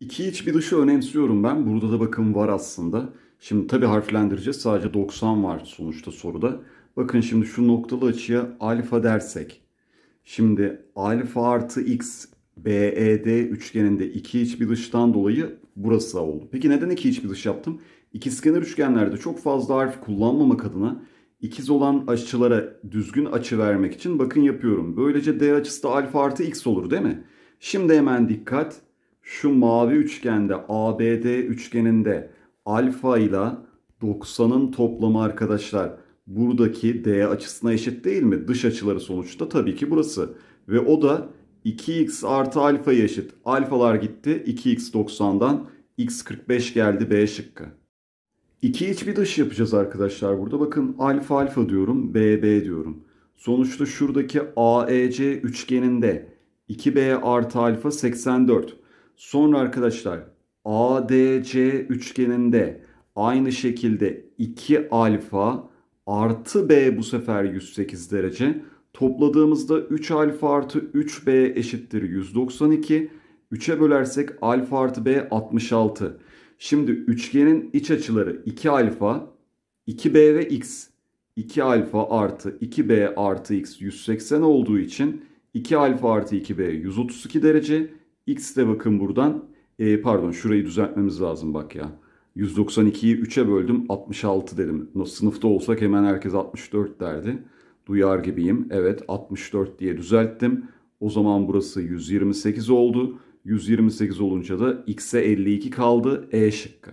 İki iç bir dışı önemsiyorum ben. Burada da bakın var aslında. Şimdi tabi harflendireceğiz. Sadece 90 var sonuçta soruda. Bakın şimdi şu noktalı açıya alfa dersek. Şimdi alfa artı x BED üçgeninde iki iç bir dıştan dolayı burası oldu. Peki neden iki iç bir dış yaptım? İkizkenar üçgenlerde çok fazla harf kullanmamak adına ikiz olan açılara düzgün açı vermek için bakın yapıyorum. Böylece D açısı da alfa artı x olur değil mi? Şimdi hemen dikkat şu mavi üçgende ABD üçgeninde alfa ile 90'ın toplamı arkadaşlar buradaki D açısına eşit değil mi? Dış açıları sonuçta tabii ki burası. Ve o da 2x artı alfa eşit. Alfalar gitti 2x 90'dan x 45 geldi B şıkkı. İki iç bir dış yapacağız arkadaşlar burada. Bakın alfa alfa diyorum BB diyorum. Sonuçta şuradaki AEC üçgeninde 2B artı alfa 84. Sonra arkadaşlar ADC üçgeninde aynı şekilde 2 alfa artı B bu sefer 108 derece. Topladığımızda 3 alfa artı 3B eşittir 192. 3'e bölersek alfa artı B 66. Şimdi üçgenin iç açıları 2 alfa, 2B ve x. 2 alfa artı 2B artı x 180 olduğu için 2 alfa artı 2B 132 derece. X de bakın buradan. E, pardon şurayı düzeltmemiz lazım bak ya. 192'yi 3'e böldüm 66 dedim. Sınıfta olsak hemen herkes 64 derdi. Duyar gibiyim. Evet 64 diye düzelttim. O zaman burası 128 oldu. 128 olunca da x'e 52 kaldı E şıkkı.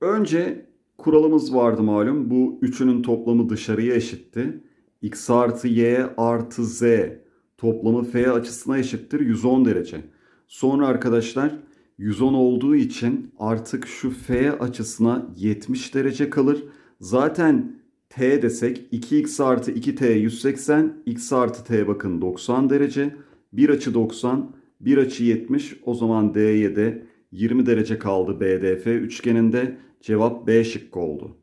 Önce kuralımız vardı malum. Bu üçünün toplamı dışarıya eşitti. x artı y artı z toplamı f açısına eşittir 110 derece. Sonra arkadaşlar 110 olduğu için artık şu F açısına 70 derece kalır. Zaten T desek 2x artı 2T 180, x artı T bakın 90 derece. Bir açı 90, bir açı 70 o zaman D'ye de 20 derece kaldı BDF üçgeninde cevap B şıkkı oldu.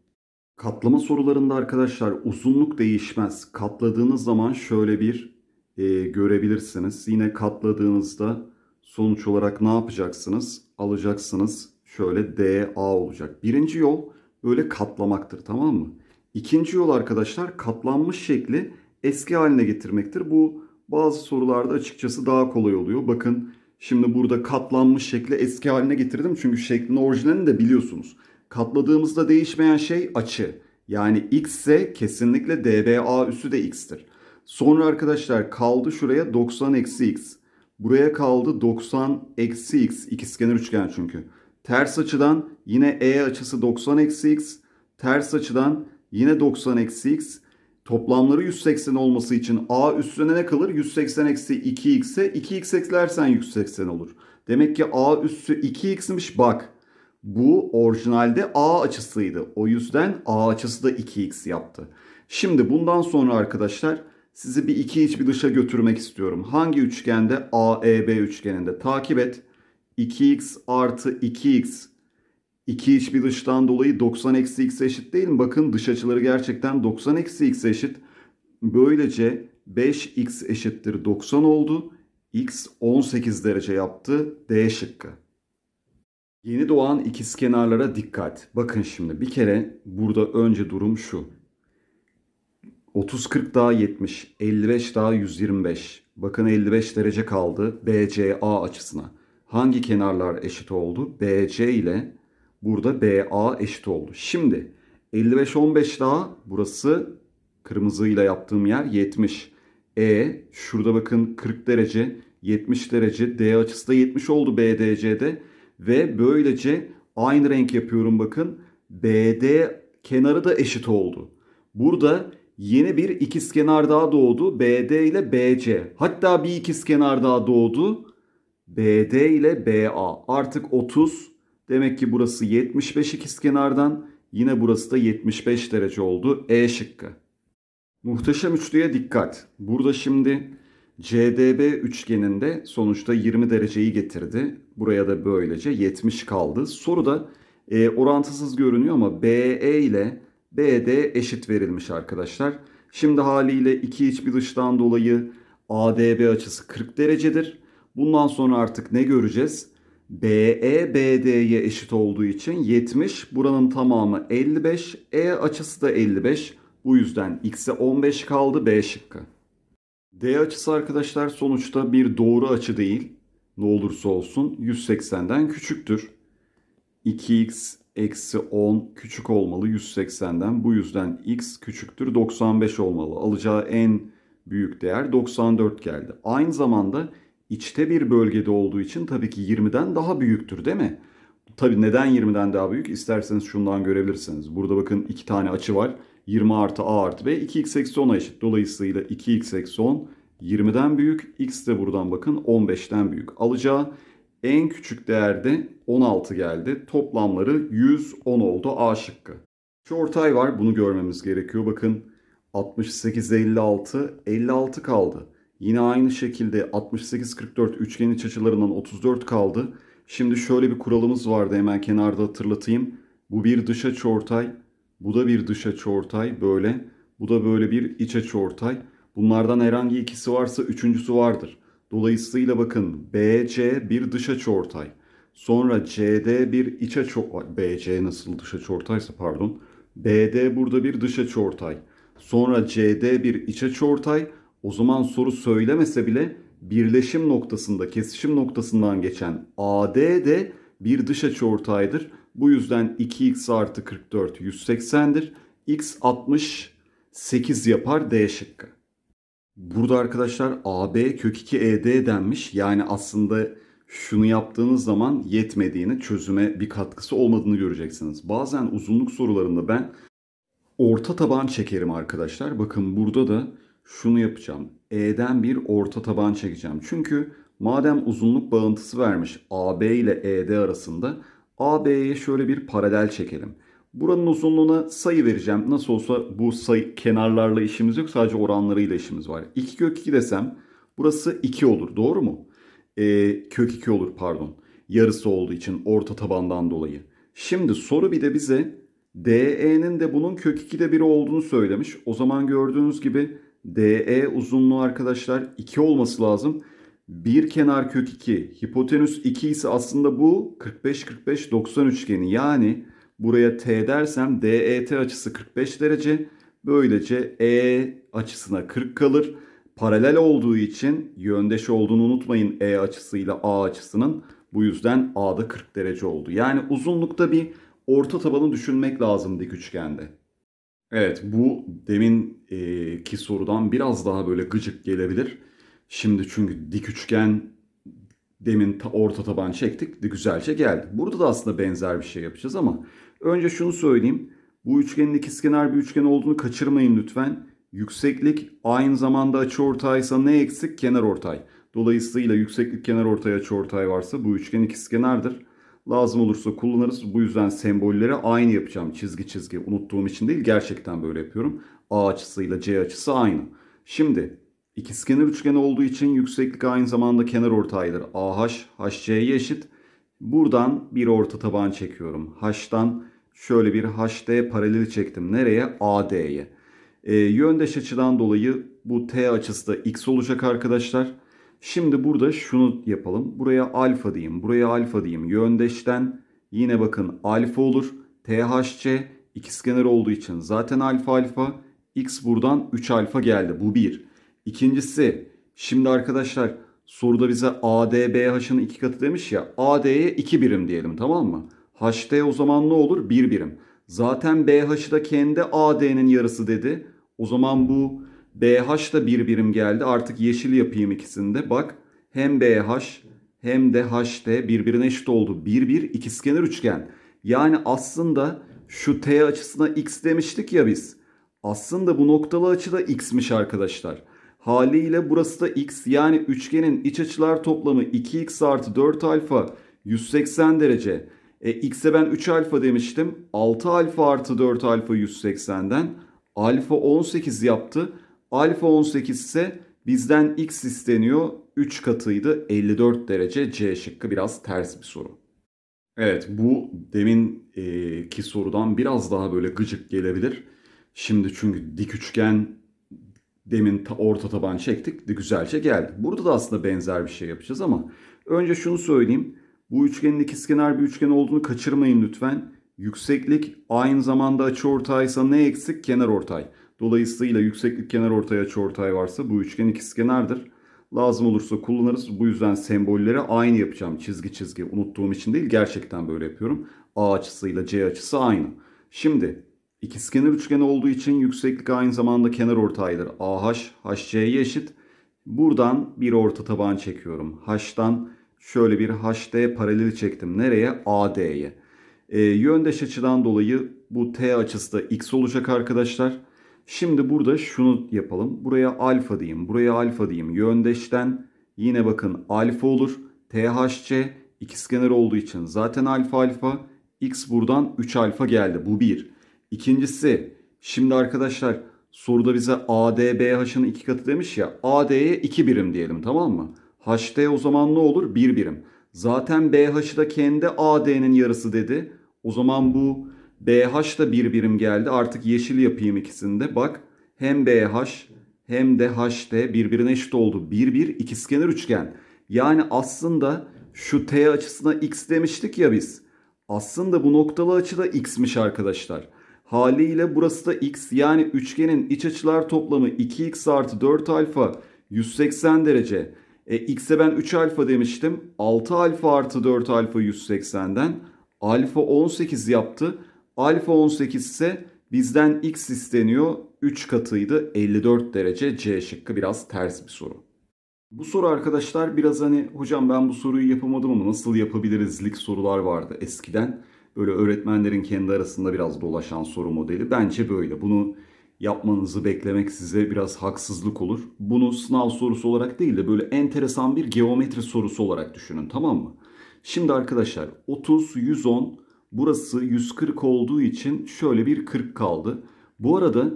Katlama sorularında arkadaşlar uzunluk değişmez. Katladığınız zaman şöyle bir e, görebilirsiniz. Yine katladığınızda Sonuç olarak ne yapacaksınız? Alacaksınız şöyle DA olacak. Birinci yol böyle katlamaktır tamam mı? İkinci yol arkadaşlar katlanmış şekli eski haline getirmektir. Bu bazı sorularda açıkçası daha kolay oluyor. Bakın şimdi burada katlanmış şekli eski haline getirdim. Çünkü şeklin orijinalini de biliyorsunuz. Katladığımızda değişmeyen şey açı. Yani x ise kesinlikle dba üssü de x'tir. Sonra arkadaşlar kaldı şuraya 90 eksi x. Buraya kaldı 90 eksi x. İkizkenar üçgen çünkü. Ters açıdan yine e açısı 90 eksi x. Ters açıdan yine 90 eksi x. Toplamları 180 olması için a üstüne ne kalır? 180 eksi 2x'e. 2x eklersen 180 olur. Demek ki a üssü 2x'miş bak. Bu orijinalde a açısıydı. O yüzden a açısı da 2x yaptı. Şimdi bundan sonra arkadaşlar sizi bir iki iç bir dışa götürmek istiyorum. Hangi üçgende? AEB üçgeninde. Takip et. 2x artı 2x İki iç bir dıştan dolayı 90 eksi x eşit değil mi? Bakın dış açıları gerçekten 90 eksi x eşit. Böylece 5x eşittir 90 oldu. x 18 derece yaptı. D şıkkı. Yeni doğan ikiz kenarlara dikkat. Bakın şimdi bir kere burada önce durum şu. 30-40 daha 70, 55 daha 125. Bakın 55 derece kaldı BCA açısına. Hangi kenarlar eşit oldu? BC ile burada BA eşit oldu. Şimdi 55-15 daha burası kırmızıyla yaptığım yer 70. E şurada bakın 40 derece 70 derece D açısı da 70 oldu BDC'de ve böylece aynı renk yapıyorum bakın BD kenarı da eşit oldu. Burada yeni bir ikizkenar daha doğdu. BD ile BC. Hatta bir ikizkenar daha doğdu. BD ile BA. Artık 30. Demek ki burası 75 ikizkenardan. Yine burası da 75 derece oldu. E şıkkı. Muhteşem üçlüye dikkat. Burada şimdi CDB üçgeninde sonuçta 20 dereceyi getirdi. Buraya da böylece 70 kaldı. Soruda e, orantısız görünüyor ama BE ile BD eşit verilmiş arkadaşlar. Şimdi haliyle iki iç bir dıştan dolayı ADB açısı 40 derecedir. Bundan sonra artık ne göreceğiz? BE BD'ye eşit olduğu için 70, buranın tamamı 55, E açısı da 55. Bu yüzden x'e 15 kaldı B şıkkı. D açısı arkadaşlar sonuçta bir doğru açı değil. Ne olursa olsun 180'den küçüktür. 2x eksi 10 küçük olmalı 180'den. Bu yüzden x küçüktür 95 olmalı. Alacağı en büyük değer 94 geldi. Aynı zamanda içte bir bölgede olduğu için tabii ki 20'den daha büyüktür değil mi? Tabii neden 20'den daha büyük? İsterseniz şundan görebilirsiniz. Burada bakın iki tane açı var. 20 artı a artı b 2x eksi 10'a eşit. Dolayısıyla 2x eksi 10 20'den büyük. X de buradan bakın 15'ten büyük. Alacağı en küçük değerde 16 geldi. Toplamları 110 oldu A şıkkı. Şu ortay var bunu görmemiz gerekiyor. Bakın 68 56 56 kaldı. Yine aynı şekilde 68 44 üçgen iç açılarından 34 kaldı. Şimdi şöyle bir kuralımız vardı hemen kenarda hatırlatayım. Bu bir dış açı ortay, bu da bir dış açı ortay böyle. Bu da böyle bir iç açı ortay. Bunlardan herhangi ikisi varsa üçüncüsü vardır. Dolayısıyla bakın BC bir dış açı Sonra CD bir iç açı BC nasıl dış açı pardon. BD burada bir dış açı Sonra CD bir iç açı O zaman soru söylemese bile birleşim noktasında, kesişim noktasından geçen AD de bir dış açı Bu yüzden 2x artı 44 180'dir. x 68 yapar D şıkkı. Burada arkadaşlar AB kök 2 ED denmiş. Yani aslında şunu yaptığınız zaman yetmediğini, çözüme bir katkısı olmadığını göreceksiniz. Bazen uzunluk sorularında ben orta taban çekerim arkadaşlar. Bakın burada da şunu yapacağım. E'den bir orta taban çekeceğim. Çünkü madem uzunluk bağıntısı vermiş AB ile ED arasında AB'ye şöyle bir paralel çekelim. Buranın uzunluğuna sayı vereceğim. Nasıl olsa bu sayı kenarlarla işimiz yok. Sadece oranlarıyla işimiz var. 2 kök 2 desem burası 2 olur. Doğru mu? E, kök 2 olur pardon. Yarısı olduğu için orta tabandan dolayı. Şimdi soru bir de bize DE'nin de bunun kök 2'de 1 olduğunu söylemiş. O zaman gördüğünüz gibi DE uzunluğu arkadaşlar 2 olması lazım. Bir kenar kök 2, hipotenüs 2 ise aslında bu 45-45-90 üçgeni. Yani Buraya T dersem DET açısı 45 derece. Böylece E açısına 40 kalır. Paralel olduğu için yöndeş olduğunu unutmayın E açısıyla A açısının. Bu yüzden A'da 40 derece oldu. Yani uzunlukta bir orta tabanı düşünmek lazım dik üçgende. Evet bu demin e, ki sorudan biraz daha böyle gıcık gelebilir. Şimdi çünkü dik üçgen demin ta, orta taban çektik de güzelce geldi. Burada da aslında benzer bir şey yapacağız ama Önce şunu söyleyeyim. Bu üçgenin ikizkenar bir üçgen olduğunu kaçırmayın lütfen. Yükseklik aynı zamanda açıortaysa ne eksik? Kenar ortay. Dolayısıyla yükseklik kenar ortay açıortay varsa bu üçgen ikizkenardır. Lazım olursa kullanırız. Bu yüzden sembolleri aynı yapacağım. Çizgi çizgi unuttuğum için değil gerçekten böyle yapıyorum. A açısıyla C açısı aynı. Şimdi ikizkenar üçgen olduğu için yükseklik aynı zamanda kenar ortaydır. AH, HC'ye eşit. Buradan bir orta taban çekiyorum. H'dan şöyle bir HD paralel çektim. Nereye? AD'ye. E, yöndeş açıdan dolayı bu T açısı da X olacak arkadaşlar. Şimdi burada şunu yapalım. Buraya alfa diyeyim. Buraya alfa diyeyim. Yöndeşten yine bakın alfa olur. THC ikizkenar olduğu için zaten alfa alfa. X buradan 3 alfa geldi. Bu bir. İkincisi şimdi arkadaşlar soruda bize ADBH'ın iki katı demiş ya. AD'ye 2 birim diyelim tamam mı? HD o zaman ne olur? bir birim. Zaten BH'ı da kendi AD'nin yarısı dedi. O zaman bu BH da bir birim geldi. Artık yeşil yapayım ikisinde. Bak hem BH hem de HD birbirine eşit oldu. Bir bir ikizkenar üçgen. Yani aslında şu T açısına x demiştik ya biz. Aslında bu noktalı açı da x'miş arkadaşlar. Haliyle burası da x yani üçgenin iç açılar toplamı 2x artı 4 alfa 180 derece. E, x'e ben 3 alfa demiştim. 6 alfa artı 4 alfa 180'den. Alfa 18 yaptı. Alfa 18 ise bizden x isteniyor. 3 katıydı. 54 derece C şıkkı biraz ters bir soru. Evet bu demin e, ki sorudan biraz daha böyle gıcık gelebilir. Şimdi çünkü dik üçgen demin ta, orta taban çektik. Güzelce geldi. Burada da aslında benzer bir şey yapacağız ama önce şunu söyleyeyim. Bu üçgenin ikizkenar bir üçgen olduğunu kaçırmayın lütfen. Yükseklik aynı zamanda açıortaysa ne eksik? Kenar ortay. Dolayısıyla yükseklik kenar ortay açıortay varsa bu üçgen ikizkenardır. Lazım olursa kullanırız. Bu yüzden sembolleri aynı yapacağım. Çizgi çizgi unuttuğum için değil gerçekten böyle yapıyorum. A açısıyla C açısı aynı. Şimdi ikizkenar üçgen olduğu için yükseklik aynı zamanda kenar ortaydır. AH, HC'ye eşit. Buradan bir orta taban çekiyorum. H'dan şöyle bir HD paralel çektim. Nereye? AD'ye. E, ee, yöndeş açıdan dolayı bu T açısı da X olacak arkadaşlar. Şimdi burada şunu yapalım. Buraya alfa diyeyim. Buraya alfa diyeyim. Yöndeşten yine bakın alfa olur. THC ikizkenar olduğu için zaten alfa alfa. X buradan 3 alfa geldi. Bu bir. İkincisi şimdi arkadaşlar soruda bize ADBH'ın iki katı demiş ya. AD'ye 2 birim diyelim tamam mı? HD o zaman ne olur? bir birim. Zaten BH'ı da kendi AD'nin yarısı dedi. O zaman bu BH da bir birim geldi. Artık yeşil yapayım ikisinde. Bak hem BH hem de HD birbirine eşit oldu. bir. 1 ikizkenar üçgen. Yani aslında şu T açısına x demiştik ya biz. Aslında bu noktalı açı da x'miş arkadaşlar. Haliyle burası da x yani üçgenin iç açılar toplamı 2x artı 4 alfa 180 derece. E, x'e ben 3 alfa demiştim. 6 alfa artı 4 alfa 180'den. Alfa 18 yaptı. Alfa 18 ise bizden x isteniyor. 3 katıydı 54 derece C şıkkı biraz ters bir soru. Bu soru arkadaşlar biraz hani hocam ben bu soruyu yapamadım ama nasıl yapabilirizlik sorular vardı eskiden. Böyle öğretmenlerin kendi arasında biraz dolaşan soru modeli. Bence böyle. Bunu yapmanızı beklemek size biraz haksızlık olur. Bunu sınav sorusu olarak değil de böyle enteresan bir geometri sorusu olarak düşünün tamam mı? Şimdi arkadaşlar 30, 110, burası 140 olduğu için şöyle bir 40 kaldı. Bu arada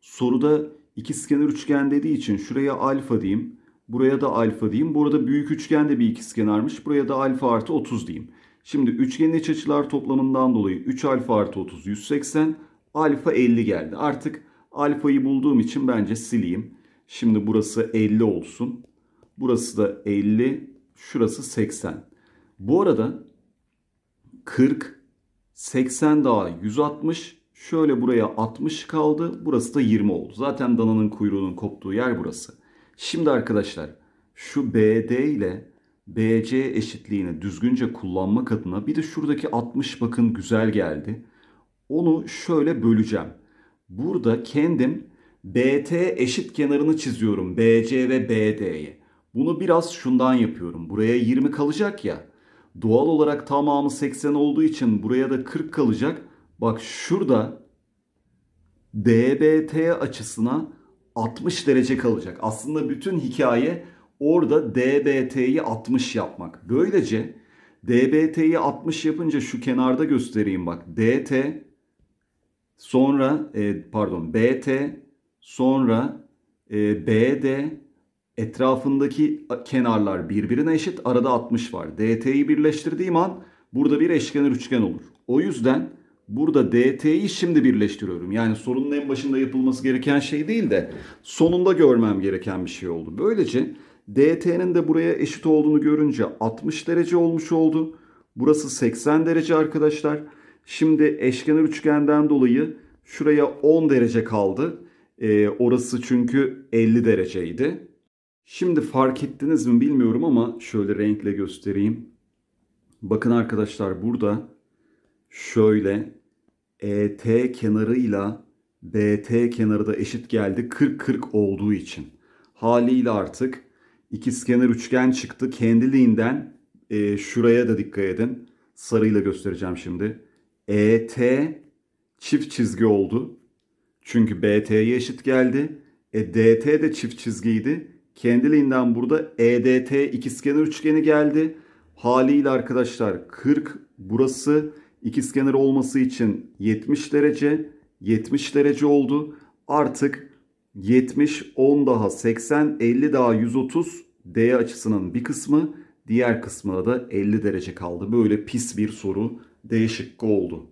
soruda ikizkenar üçgen dediği için şuraya alfa diyeyim. Buraya da alfa diyeyim. Burada büyük üçgen de bir ikizkenarmış. Buraya da alfa artı 30 diyeyim. Şimdi üçgenin iç açılar toplamından dolayı 3 alfa artı 30 180 alfa 50 geldi. Artık Alfayı bulduğum için bence sileyim. Şimdi burası 50 olsun. Burası da 50. Şurası 80. Bu arada 40, 80 daha 160. Şöyle buraya 60 kaldı. Burası da 20 oldu. Zaten dananın kuyruğunun koptuğu yer burası. Şimdi arkadaşlar şu BD ile BC eşitliğini düzgünce kullanmak adına bir de şuradaki 60 bakın güzel geldi. Onu şöyle böleceğim. Burada kendim BT eşit kenarını çiziyorum BC ve BD'ye. Bunu biraz şundan yapıyorum. Buraya 20 kalacak ya. Doğal olarak tamamı 80 olduğu için buraya da 40 kalacak. Bak şurada DBT açısına 60 derece kalacak. Aslında bütün hikaye orada DBT'yi 60 yapmak. Böylece DBT'yi 60 yapınca şu kenarda göstereyim bak. DT sonra e, pardon BT sonra e, BD etrafındaki kenarlar birbirine eşit arada 60 var. DT'yi birleştirdiğim an burada bir eşkenar üçgen olur. O yüzden burada DT'yi şimdi birleştiriyorum. Yani sorunun en başında yapılması gereken şey değil de sonunda görmem gereken bir şey oldu. Böylece DT'nin de buraya eşit olduğunu görünce 60 derece olmuş oldu. Burası 80 derece arkadaşlar. Şimdi eşkenar üçgenden dolayı şuraya 10 derece kaldı. E, orası çünkü 50 dereceydi. Şimdi fark ettiniz mi bilmiyorum ama şöyle renkle göstereyim. Bakın arkadaşlar burada şöyle ET kenarıyla BT kenarı da eşit geldi 40-40 olduğu için. Haliyle artık ikizkenar üçgen çıktı. Kendiliğinden e, şuraya da dikkat edin. Sarıyla göstereceğim şimdi. ET çift çizgi oldu. Çünkü BT'ye eşit geldi. E DT de çift çizgiydi. Kendiliğinden burada EDT ikizkenar üçgeni geldi. Haliyle arkadaşlar 40 burası ikizkenar olması için 70 derece 70 derece oldu. Artık 70 10 daha 80 50 daha 130 D açısının bir kısmı diğer kısmına da 50 derece kaldı. Böyle pis bir soru değişik oldu.